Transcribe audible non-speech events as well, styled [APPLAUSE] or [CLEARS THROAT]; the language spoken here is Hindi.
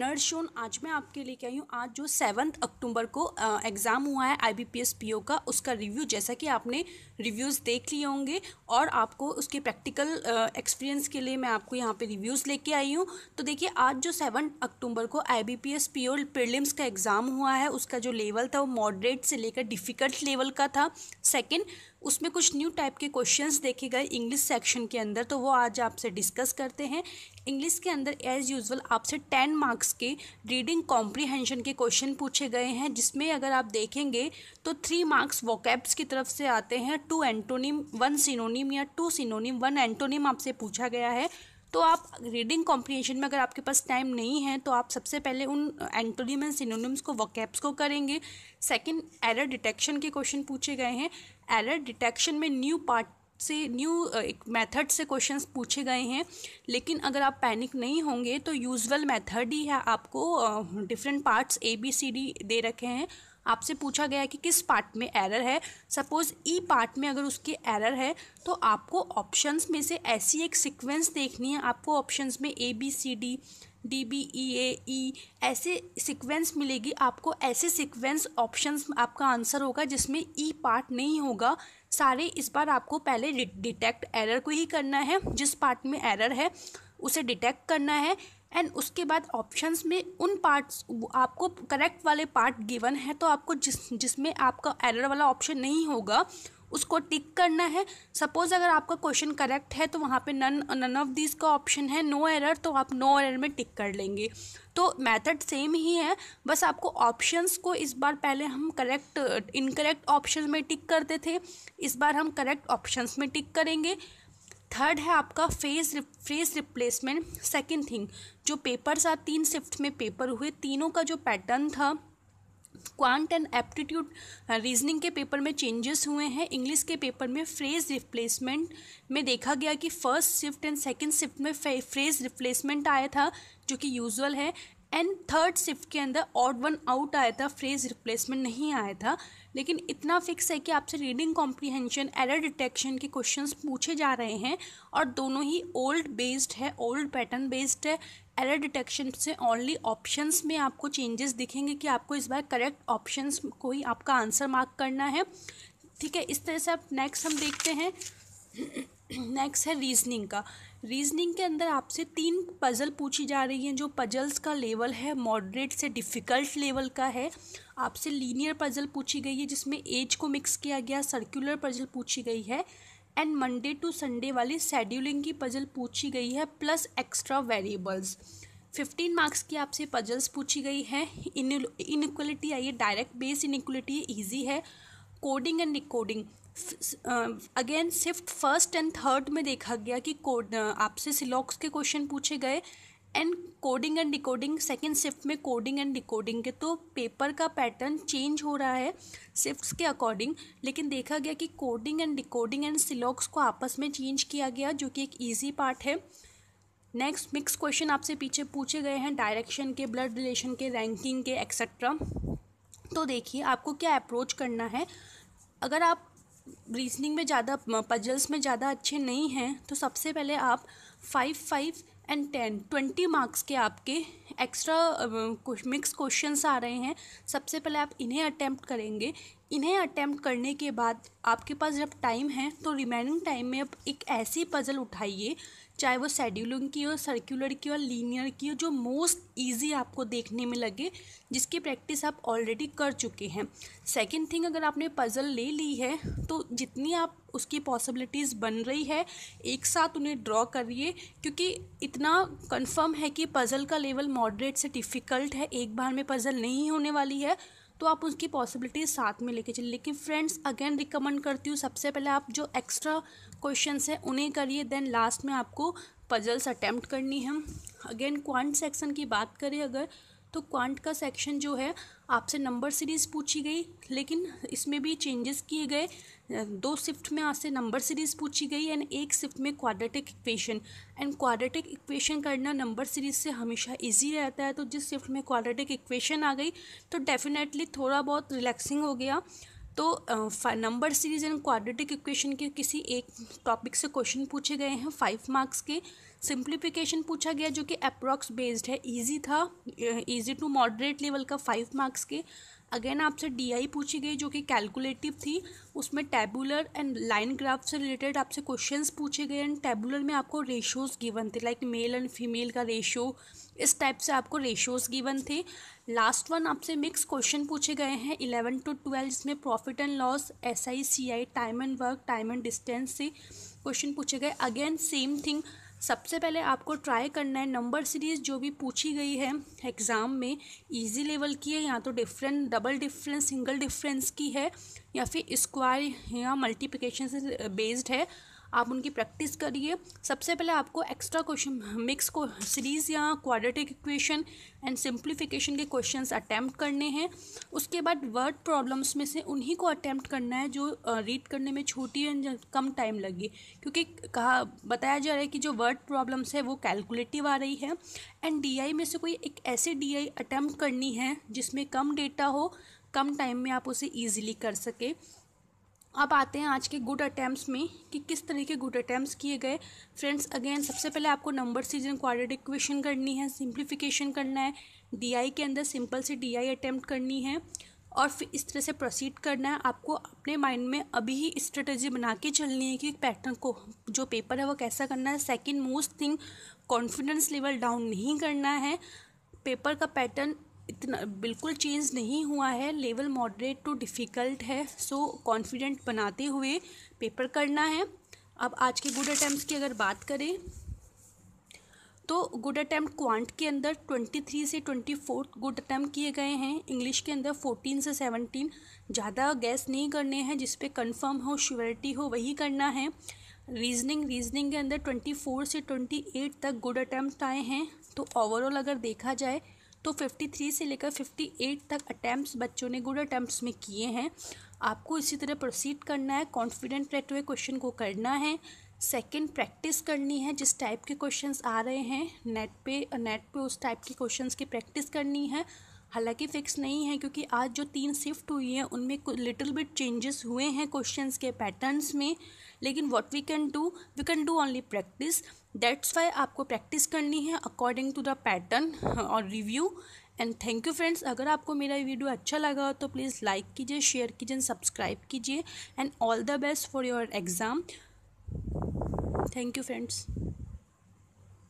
नर्ड शोन आज मैं आपके लिए क्या हूँ आज जो सेवन्थ अक्टूबर को एग्ज़ाम हुआ है I B P S P O का उसका रिव्यू जैसा कि आपने रिव्यूज़ देख लिए होंगे और आपको उसके प्रैक्टिकल एक्सपीरियंस के लिए मैं आपको यहाँ पे रिव्यूज़ लेके आई हूँ तो देखिए आज जो सेवन अक्टूबर को I B P S P O का एग्ज़ाम हुआ है उसका जो लेवल था वो मॉडरेट से लेकर डिफ़िकल्ट लेवल का था सेकेंड उसमें कुछ न्यू टाइप के क्वेश्चंस देखे गए इंग्लिश सेक्शन के अंदर तो वो आज आपसे डिस्कस करते हैं इंग्लिश के अंदर एज यूजुअल आपसे टेन मार्क्स के रीडिंग कॉम्प्रीहेंशन के क्वेश्चन पूछे गए हैं जिसमें अगर आप देखेंगे तो थ्री मार्क्स वोकैब्स की तरफ से आते हैं टू एंटोनिम वन सिनोनिम या टू सिनोनिम वन एंटोनिम आपसे पूछा गया है तो आप रीडिंग कॉम्प्रीहेंशन में अगर आपके पास टाइम नहीं है तो आप सबसे पहले उन एंटोनियम एंड सिनोनिम्स को वकैप्स को करेंगे सेकंड एरर डिटेक्शन के क्वेश्चन पूछे गए हैं एरर डिटेक्शन में न्यू पार्ट से न्यू एक मेथड से क्वेश्चंस पूछे गए हैं लेकिन अगर आप पैनिक नहीं होंगे तो यूजुअल मेथड ही है आपको different parts A B C D दे रखे हैं आपसे पूछा गया कि किस पार्ट में एरर है सपोज़ ई पार्ट में अगर उसके एरर है तो आपको ऑप्शंस में से ऐसी एक सीक्वेंस देखनी है आपको ऑप्शंस में A B C D D B E A E ऐसे सीक्वेंस मिलेगी आपको ऐसे सीक्वेंस ऑप्शंस आपका आंसर होगा जिसमें ई पार्ट नहीं होगा सारे इस बार आपको पहले डिटेक्ट एरर को ही करना है जिस पार्ट में एरर है उसे डिटेक्ट करना है एंड उसके बाद ऑप्शंस में उन पार्ट्स आपको करेक्ट वाले पार्ट गिवन है तो आपको जिस जिसमें आपका एरर वाला ऑप्शन नहीं होगा उसको टिक करना है सपोज़ अगर आपका क्वेश्चन करेक्ट है तो वहाँ पे नन नन ऑफ दिस का ऑप्शन है नो एरर तो आप नो एरर में टिक कर लेंगे तो मेथड सेम ही है बस आपको ऑप्शंस को इस बार पहले हम करेक्ट इनकरेक्ट ऑप्शन में टिक करते थे इस बार हम करेक्ट ऑप्शंस में टिक करेंगे थर्ड है आपका phrase phrase replacement second thing जो पेपर्स आ तीन शिफ्ट में पेपर हुए तीनों का जो पैटर्न था क्वांट एंड एप्टीट्यूड रीजनिंग के पेपर में चेंजेस हुए हैं इंग्लिश के पेपर में फ्रेज रिप्लेसमेंट में देखा गया कि first shift and second shift में फ्रेज रिप्लेसमेंट आया था जो कि यूजुअल है एंड थर्ड शिफ्ट के अंदर ऑड वन आउट आया था फ्रेज रिप्लेसमेंट नहीं आया था लेकिन इतना फिक्स है कि आपसे रीडिंग कॉम्प्रीहेंशन एरर डिटेक्शन के क्वेश्चंस पूछे जा रहे हैं और दोनों ही ओल्ड बेस्ड है ओल्ड पैटर्न बेस्ड है एरर डिटेक्शन से ओनली ऑप्शंस में आपको चेंजेस दिखेंगे कि आपको इस बार करेक्ट ऑप्शंस को ही आपका आंसर मार्क करना है ठीक है इस तरह से आप नेक्स्ट हम देखते हैं नेक्स्ट [CLEARS THROAT] है रीजनिंग का रीजनिंग के अंदर आपसे तीन पज़ल पूछी जा रही हैं जो पज़ल्स का लेवल है मॉडरेट से डिफ़िकल्ट लेवल का है आपसे लीनियर पज़ल पूछी गई है जिसमें एज को मिक्स किया गया सर्कुलर पज़ल पूछी गई है एंड मंडे टू संडे वाली शेड्यूलिंग की पज़ल पूछी गई है plus extra variables fifteen marks की आपसे पजल्स पूछी गई हैं इन इनक्वलिटी आई है डायरेक्ट बेस इनक्वलिटी ईजी है coding and recoding again shift first and third में देखा गया कि कोड आपसे सिलॉक्स के क्वेश्चन पूछे गए and coding and decoding second shift में कोडिंग एंड डिकोडिंग के तो पेपर का पैटर्न चेंज हो रहा है शिफ्ट के अकॉर्डिंग लेकिन देखा गया कि कोडिंग एंड डिकोडिंग एंड सिलॉक्स को आपस में चेंज किया गया जो कि एक ईजी पार्ट है नेक्स्ट मिक्स क्वेश्चन आपसे पीछे पूछे गए हैं डायरेक्शन के ब्लड रिलेशन के रैंकिंग के एक्सेट्रा तो देखिए आपको क्या अप्रोच करना है अगर आप रीजनिंग में ज़्यादा पजल्स में ज़्यादा अच्छे नहीं हैं तो सबसे पहले आप five five and ten twenty marks के आपके एक्स्ट्रा मिक्स क्वेश्चंस आ रहे हैं सबसे पहले आप इन्हें अटैम्प्ट करेंगे इन्हें अटैम्प्ट करने के बाद आपके पास जब टाइम है तो रिमेनिंग टाइम में आप एक ऐसी पज़ल उठाइए चाहे वो शेड्यूलिंग की हो सर्कुलर की हो लीनियर की हो जो मोस्ट ईजी आपको देखने में लगे जिसकी प्रैक्टिस आप ऑलरेडी कर चुके हैं सेकेंड थिंग अगर आपने पज़ल ले ली है तो जितनी आप उसकी पॉसिबिलिटीज़ बन रही है एक साथ उन्हें ड्रॉ करिए क्योंकि इतना कंफर्म है कि पज़ल का लेवल मॉडरेट से डिफ़िकल्ट है एक बार में पज़ल नहीं होने वाली है तो आप उसकी पॉसिबिलिटीज़ साथ में लेके चलिए लेकिन फ्रेंड्स अगेन रिकमेंड करती हूँ सबसे पहले आप जो एक्स्ट्रा क्वेश्चन हैं उन्हें करिए देन लास्ट में आपको पजल्स अटैम्प्ट करनी है अगेन क्वांट सेक्शन की बात करें अगर तो क्वांट का सेक्शन जो है आपसे नंबर सीरीज़ पूछी गई लेकिन इसमें भी चेंजेस किए गए दो शिफ्ट में आपसे नंबर सीरीज़ पूछी गई एंड एक शिफ्ट में quadratic equation and quadratic equation करना नंबर सीरीज़ से हमेशा इजी रहता है तो जिस शिफ्ट में क्वाड्रेटिक इक्वेशन आ गई तो डेफिनेटली थोड़ा बहुत रिलैक्सिंग हो गया तो number series and quadratic equation के किसी एक टॉपिक से क्वेश्चन पूछे गए हैं फाइव मार्क्स के सिंप्लीफिकेशन पूछा गया जो कि अप्रॉक्स बेस्ड है ईजी था ईजी टू मॉडरेट लेवल का फाइव मार्क्स के अगेन आपसे डीआई पूछी गई जो कि कैलकुलेटिव थी उसमें टेबुलर एंड लाइन ग्राफ से रिलेटेड आपसे क्वेश्चंस पूछे गए एंड टेबुलर में आपको रेशोज़ गिवन थे लाइक मेल एंड फीमेल का रेशो इस टाइप से आपको रेशोज़ गिवन थे लास्ट वन आपसे मिक्स क्वेश्चन पूछे गए हैं इलेवन टू ट्वेल्व जिसमें profit and loss S I C I time and work time and distance से क्वेश्चन पूछे गए अगेन सेम थिंग सबसे पहले आपको ट्राई करना है नंबर सीरीज़ जो भी पूछी गई है एग्ज़ाम में इजी लेवल की है या तो different double difference single difference की है या फिर स्क्वायर या मल्टीप्लिकेशन से बेस्ड है आप उनकी प्रैक्टिस करिए सबसे पहले आपको एक्स्ट्रा क्वेश्चन मिक्स को सीरीज़ या क्वाड्रेटिक इक्वेशन एंड सिंप्लीफिकेशन के क्वेश्चंस अटैम्प्ट करने हैं उसके बाद वर्ड प्रॉब्लम्स में से उन्हीं को अटैम्प्ट करना है जो रीड करने में छोटी एंड कम टाइम लगे क्योंकि कहा बताया जा रहा है कि जो वर्ड प्रॉब्लम्स है वो कैलकुलेटिव आ रही है एंड डी में से कोई एक ऐसे डी आई अटैम्प्ट करनी है जिसमें कम डेटा हो कम टाइम में आप उसे ईजिली कर सकें अब आते हैं आज के गुड अटैम्प्ट में कि किस तरह के गुड अटैम्प्ट किए गए फ्रेंड्स अगेन सबसे पहले आपको नंबर सीजन क्वाड्रेटिक इक्वेशन करनी है सिंप्लीफिकेशन करना है डीआई के अंदर सिंपल से डीआई अटैम्प्ट करनी है और फिर इस तरह से प्रोसीड करना है आपको अपने माइंड में अभी ही स्ट्रेटजी बना के चलनी है कि पैटर्न को जो पेपर है वो कैसा करना है second most thing confidence level down नहीं करना है पेपर का पैटर्न इतना बिल्कुल चेंज नहीं हुआ है लेवल मॉडरेट टू डिफ़िकल्ट है सो कॉन्फिडेंट बनाते हुए पेपर करना है अब आज के गुड अटैम्प्ट की अगर बात करें तो गुड अटैम्प्ट क्वांट के अंदर ट्वेंटी थ्री से ट्वेंटी फोर गुड अटैम्प्ट किए गए हैं इंग्लिश के अंदर फोर्टीन से सेवनटीन ज़्यादा गैस नहीं करने हैं जिस पे कंफर्म हो श्योरिटी हो वही करना है रीजनिंग रीजनिंग के अंदर ट्वेंटी फोर से ट्वेंटी एट तक गुड अटैम्प्ट आए हैं तो ओवरऑल अगर देखा जाए तो 53 से लेकर 58 तक अटैम्प्ट बच्चों ने गुड अटैम्प्ट में किए हैं आपको इसी तरह प्रोसीड करना है कॉन्फिडेंट रहते हुए क्वेश्चन को करना है सेकंड प्रैक्टिस करनी है जिस टाइप के क्वेश्चंस आ रहे हैं नेट पे नेट पे उस टाइप के क्वेश्चंस की प्रैक्टिस करनी है हालांकि फ़िक्स नहीं है क्योंकि आज जो तीन शिफ्ट हुई हैं उनमें लिटिल बिट चेंजेस हुए हैं क्वेश्चंस के पैटर्न्स में लेकिन what we can do we can do only practice that's why आपको प्रैक्टिस करनी है अकॉर्डिंग टू द पैटर्न और review and thank you friends अगर आपको मेरा वीडियो अच्छा लगा हो तो प्लीज़ लाइक कीजिए शेयर कीजिए सब्सक्राइब कीजिए and all the best for your exam thank you friends